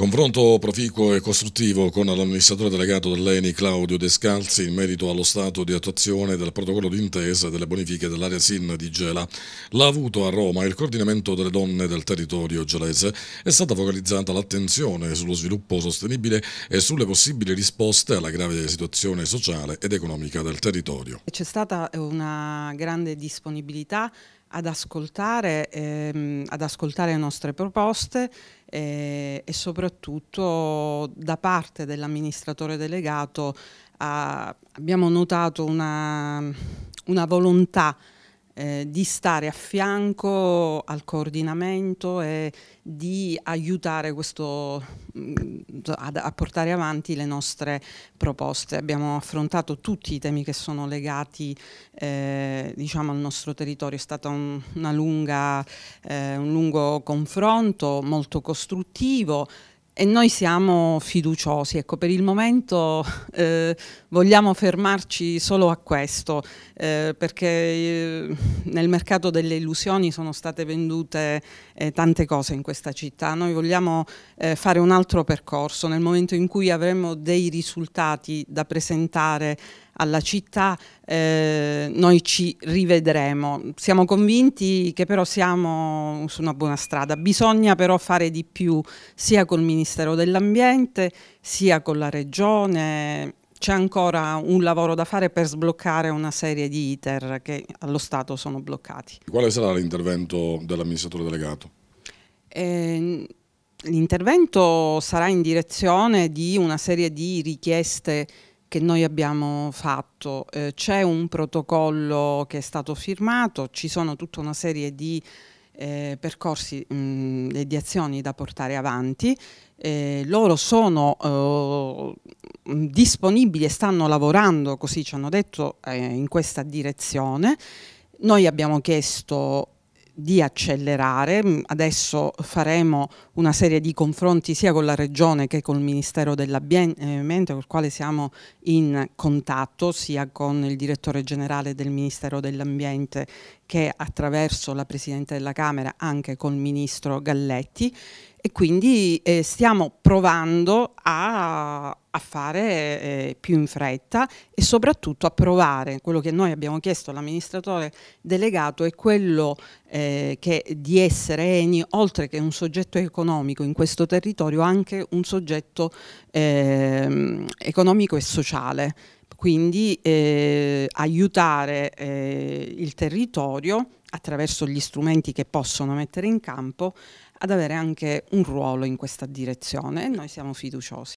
Confronto proficuo e costruttivo con l'amministratore delegato dell'ENI Claudio Descalzi in merito allo stato di attuazione del protocollo d'intesa delle bonifiche dell'area SIN di Gela. L'ha avuto a Roma il coordinamento delle donne del territorio gelese. È stata focalizzata l'attenzione sullo sviluppo sostenibile e sulle possibili risposte alla grave situazione sociale ed economica del territorio. C'è stata una grande disponibilità ad ascoltare, ehm, ad ascoltare le nostre proposte eh, e soprattutto da parte dell'amministratore delegato a, ah, abbiamo notato una, una volontà eh, di stare a fianco al coordinamento e di aiutare questo, mm, ad, a portare avanti le nostre proposte. Abbiamo affrontato tutti i temi che sono legati eh, diciamo, al nostro territorio, è stato un, lunga, eh, un lungo confronto molto costruttivo, e noi siamo fiduciosi, ecco, per il momento eh, vogliamo fermarci solo a questo, eh, perché eh, nel mercato delle illusioni sono state vendute eh, tante cose in questa città, noi vogliamo eh, fare un altro percorso nel momento in cui avremo dei risultati da presentare alla città, eh, noi ci rivedremo. Siamo convinti che però siamo su una buona strada. Bisogna però fare di più sia col Ministero dell'Ambiente, sia con la Regione. C'è ancora un lavoro da fare per sbloccare una serie di iter che allo Stato sono bloccati. Quale sarà l'intervento dell'amministratore delegato? Eh, L'intervento sarà in direzione di una serie di richieste che noi abbiamo fatto. Eh, c'è un protocollo che è stato firmato, ci sono tutta una serie di eh, percorsi e di azioni da portare avanti. Eh, loro sono eh, disponibili e stanno lavorando, così ci hanno detto, eh, in questa direzione. Noi abbiamo chiesto di accelerare. Mm, adesso faremo una serie di confronti sia con la Regione che con il Ministero dell'Ambiente, eh, con il quale siamo in contatto, sia con il Direttore Generale del Ministero dell'Ambiente che attraverso la Presidente della Camera anche con il Ministro Galletti e quindi eh, stiamo provando a, a fare eh, più in fretta e soprattutto a provare quello che noi abbiamo chiesto all'amministratore delegato è quello eh, che, di essere Eni oltre che un soggetto economico in questo territorio anche un soggetto ehm, economico e sociale quindi eh, aiutare eh, il territorio attraverso gli strumenti che possono mettere in campo, ad avere anche un ruolo in questa direzione e noi siamo fiduciosi.